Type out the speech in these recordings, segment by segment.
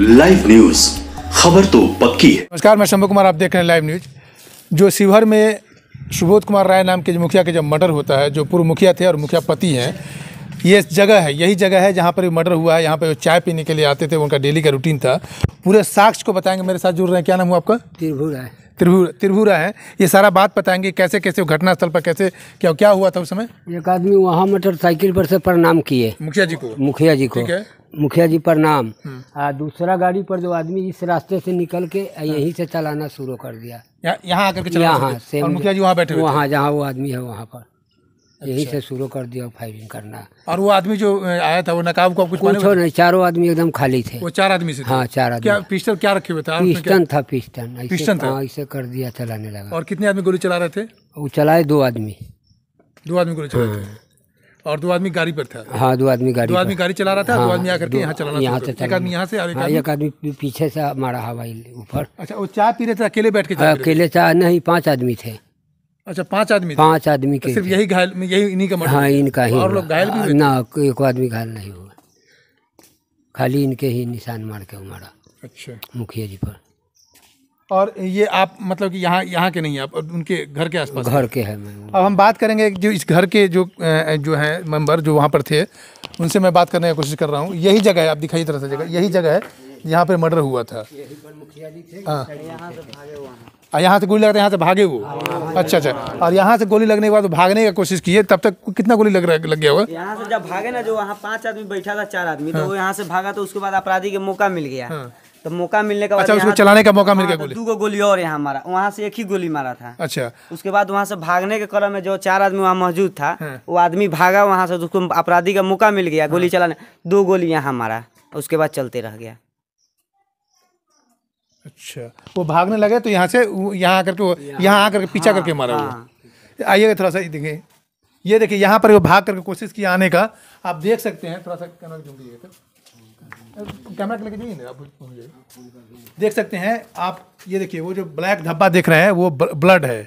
Live news खबर तो पक्की है नमस्कार मैं शंभु कुमार आप देख रहे हैं लाइव न्यूज जो शिवहर में सुबोध कुमार राय नाम के जो मुखिया के जब मर्डर होता है जो पूर्व मुखिया थे और मुखिया पति हैं ये जगह है यही जगह है जहाँ पर मर्डर हुआ है यहाँ पर चाय पीने के लिए आते थे उनका डेली का रूटीन था पूरे साक्ष्य को बताएंगे मेरे साथ जुड़ रहे हैं क्या नाम हुआ आपका त्रिभु राय त्रिभु त्रिभुरा है ये सारा बात बताएंगे कैसे कैसे घटनास्थल पर कैसे क्या क्या हुआ था उस समय एक आदमी वहाँ मोटरसाइकिल पर से प्रणाम किए मुखिया जी को मुखिया जी को मुखिया जी प्रणाम हम्म। दूसरा गाड़ी पर जो आदमी इस रास्ते से निकल के हम्म। यहीं से चलाना शुरू कर दिया यहाँ आकर के यहाँ से मुखिया जी वहाँ बैठे वहाँ जहाँ वो आदमी है वहाँ पर यही अच्छा। से शुरू कर दिया फायरिंग करना और वो आदमी जो आया था वो नकाब को कुछ कुछ नहीं चारों आदमी एकदम खाली थे वो चार आदमी से हाँ चार आदमी क्या पिस्टल क्या रखे हुए थे पिस्टन था पिस्टन पिस्टन था इसे हाँ, कर दिया चलाने लगा और कितने आदमी गोली चला रहे थे वो चलाए दो आदमी दो आदमी गोली चला रहे थे हाँ। और दो आदमी गाड़ी पर था हाँ दो आदमी गाड़ी दो आदमी गाड़ी चला रहा था हाँ, दो आदमी आकर के यहाँ चला यहाँ तो से एक आदमी यहाँ से और एक हाँ, आदमी पीछे से मारा हवाई ऊपर अच्छा वो चाय पी रहे थे अकेले बैठ के अकेले चाय नहीं पांच आदमी थे अच्छा पांच आदमी पांच आदमी तो के सिर्फ यही घायल यही इन्हीं का मर्डर हाँ इनका ही और लोग घायल भी हाँ, ना एक आदमी घायल नहीं हुआ खाली इनके ही निशान मार के मारा अच्छा मुखिया जी पर और ये आप मतलब कि यहाँ यहाँ के नहीं है आप उनके घर के आसपास घर के हैं अब हम बात करेंगे जो इस घर के जो जो हैं मेंबर जो वहाँ पर थे उनसे मैं बात करने की कोशिश कर रहा हूँ यही जगह है आप दिखाई तरह से जगह यही जगह है यहाँ पे मर्डर हुआ था हाँ यहाँ से गोली लगा यहाँ से भागे वो हाँ, अच्छा अच्छा और यहाँ से गोली लगने के बाद भागने का कोशिश किए तब तक कितना गोली लग लग गया यहाँ से जब भागे ना जो वहाँ पांच आदमी बैठा था चार आदमी तो हाँ। यहाँ से भागा तो उसके बाद अपराधी के मौका मिल गया हाँ। तो मौका मिलने का अच्छा उसको चलाने का मौका मिल गया तो गोली दो गोली और यहाँ मारा वहाँ से एक ही गोली मारा था अच्छा उसके बाद वहाँ से भागने के क्रम में जो चार आदमी वहाँ मौजूद था वो आदमी भागा वहाँ से उसको अपराधी का मौका मिल गया गोली चलाने दो गोली यहाँ मारा उसके बाद चलते रह गया अच्छा वो भागने लगे तो यहाँ से यहाँ आकर के वो यहाँ आकर के पीछा हाँ, करके मारा वो हाँ। आइएगा थोड़ा सा देखिए ये देखिए यहाँ पर वो भाग करके कोशिश किया आने का आप देख सकते हैं थोड़ा सा कैमरा जूम कीजिएगा कैमरा लेके नहीं आप देख सकते हैं आप ये देखिए वो जो ब्लैक धब्बा देख रहे हैं वो ब्लड है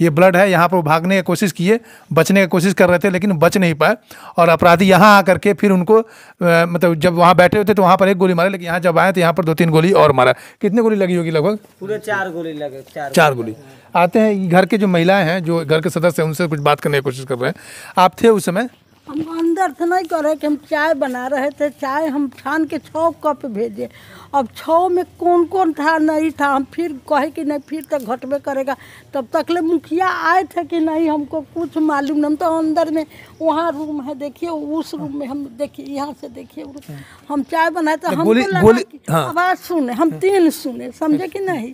ये ब्लड है यहाँ पर भागने की कोशिश किए बचने की कोशिश कर रहे थे लेकिन बच नहीं पाए और अपराधी यहाँ आकर के फिर उनको मतलब जब वहाँ बैठे हुए थे तो वहाँ पर एक गोली मारा लेकिन यहाँ जब आए तो यहाँ पर दो तीन गोली और मारा कितने गोली लगी होगी लगभग पूरे चार गोली लगे चार, चार गोली आते हैं घर के जो महिलाएं हैं जो घर के सदस्य हैं उनसे कुछ बात करने की कोशिश कर रहे हैं आप थे उस समय हम अंदर से नहीं कर रहे कि हम चाय बना रहे थे चाय हम छान के छः कप भेजे अब छ में कौन कौन था नहीं था हम फिर कहे कि नहीं फिर तक तो घटबे करेगा तब तक ले मुखिया आए थे कि नहीं हमको कुछ मालूम नहीं हम तो अंदर में वहाँ रूम है देखिए उस रूम में हम देखिए यहाँ से देखिए हम चाय बनाए तो, तो हम हाँ। आवाज़ सुने हम तीन सुने समझे कि नहीं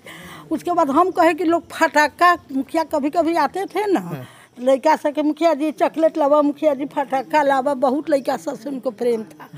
उसके बाद हम कहे कि लोग फटाका मुखिया कभी कभी आते थे ना हाँ। लड़का सब के मुखिया जी चॉकलेट लावा मुखिया जी फटक्का लावा बहुत लड़का सब से उनको प्रेम था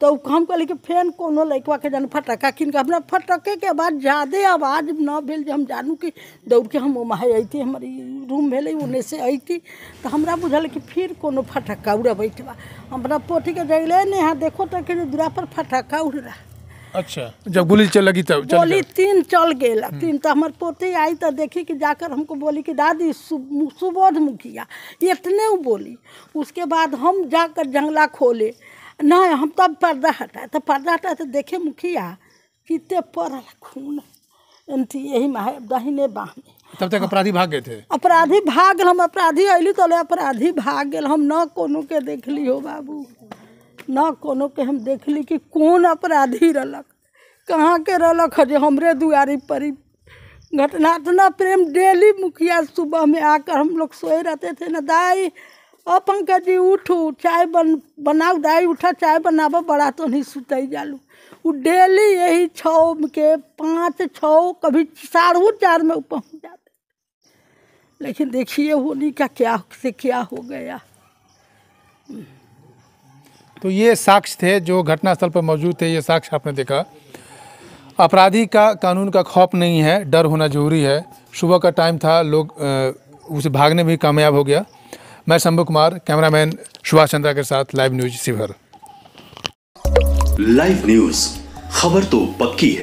तो हम कहली कि फेन को लड़कवा के जान फटक्का किन के फटक्के के बाद ज़्यादा आवाज़ न भेल जो हम जानू कि दौड़ के हम ओमाहे अती हमारे रूम भेल उन्ने से अती तो हमरा बुझल कि फिर को फटक्का उड़बैत बा अपना पोथी के जैले नहीं यहाँ देखो तो दूरा पर फटक्का उड़ रहा अच्छा जब गोली चल लगी तब गोली तीन चल गया हम्म। तीन तो हमारे पोते आई तो देखी कि जाकर हमको बोली कि दादी सुबोध मुखिया इतने वो बोली उसके बाद हम जाकर जंगला खोले ना हम तब पर्दा हटाए तो पर्दा हटाए तो देखे मुखिया कितने पड़ा खून यही माहे दहीने बाह में तब तक अपराधी भाग गए थे अपराधी भाग गए हम अपराधी अली तो अपराधी भाग गए हम न कोनू के देख ली हो बाबू ना कोनो के हम देख ली कि कौन अपराधी रलक कहाँ के रलक है जो हमरे दुआरी परी घटना इतना प्रेम डेली मुखिया सुबह में आकर हम लोग सोए रहते थे ना दाई ओ पंकज जी उठू चाय बन बनाओ दाई उठा चाय बनाबो बड़ा तो नहीं सुत जालू वो डेली यही छौ के पाँच छौ कभी साढ़ू चार में पहुँच जाते लेकिन देखिए होली का क्या से क्या हो गया तो ये साक्ष्य थे जो घटनास्थल पर मौजूद थे ये साक्ष्य आपने देखा अपराधी का कानून का खौफ नहीं है डर होना जरूरी है सुबह का टाइम था लोग उसे भागने भी कामयाब हो गया मैं शंभु कुमार कैमरामैन सुभाष चंद्रा के साथ live news Sheohar live news खबर तो पक्की है